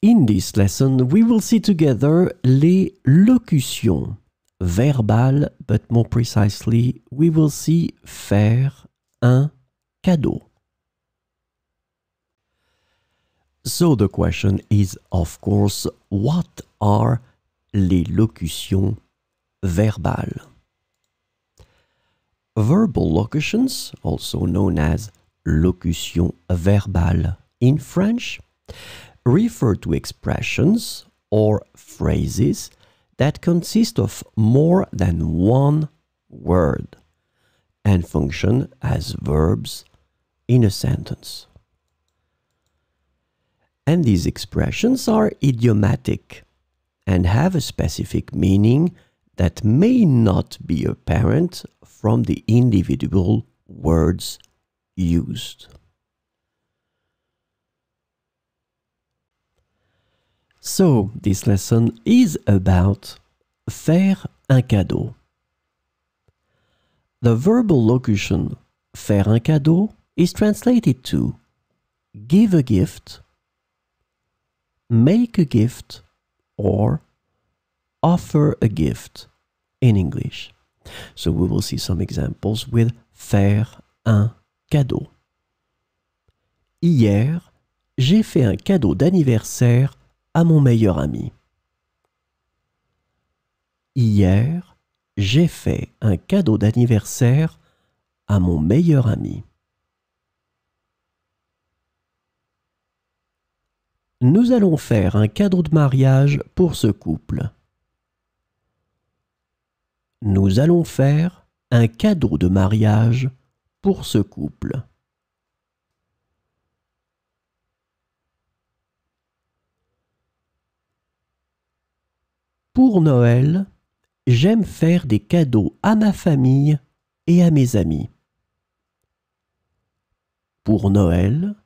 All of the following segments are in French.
In this lesson, we will see together les locutions, verbales, but more precisely, we will see faire un cadeau. So the question is, of course, what are les locutions verbales? Verbal locutions, also known as locutions verbales in French, refer to expressions or phrases that consist of more than one word and function as verbs in a sentence. And these expressions are idiomatic and have a specific meaning that may not be apparent from the individual words used. So, this lesson is about faire un cadeau. The verbal locution faire un cadeau is translated to give a gift, make a gift, or offer a gift in English. So we will see some examples with faire un cadeau. Hier, j'ai fait un cadeau d'anniversaire à mon meilleur ami. Hier, j'ai fait un cadeau d'anniversaire à mon meilleur ami. Nous allons faire un cadeau de mariage pour ce couple. Nous allons faire un cadeau de mariage pour ce couple. Pour Noël, j'aime faire des cadeaux à ma famille et à mes amis. Pour Noël,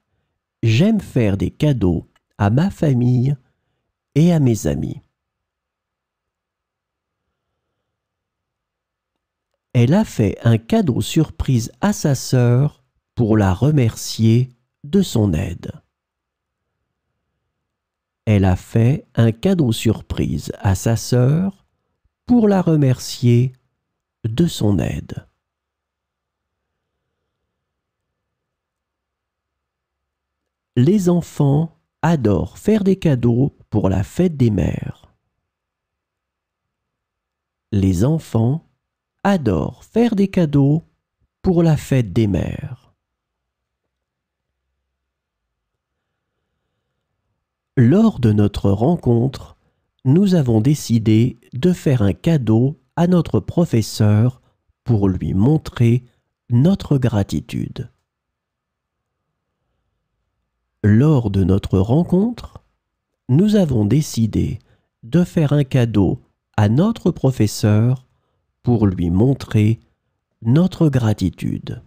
j'aime faire des cadeaux à ma famille et à mes amis. Elle a fait un cadeau surprise à sa sœur pour la remercier de son aide elle a fait un cadeau surprise à sa sœur pour la remercier de son aide. Les enfants adorent faire des cadeaux pour la fête des mères. Les enfants adorent faire des cadeaux pour la fête des mères. Lors de notre rencontre, nous avons décidé de faire un cadeau à notre professeur pour lui montrer notre gratitude. Lors de notre rencontre, nous avons décidé de faire un cadeau à notre professeur pour lui montrer notre gratitude.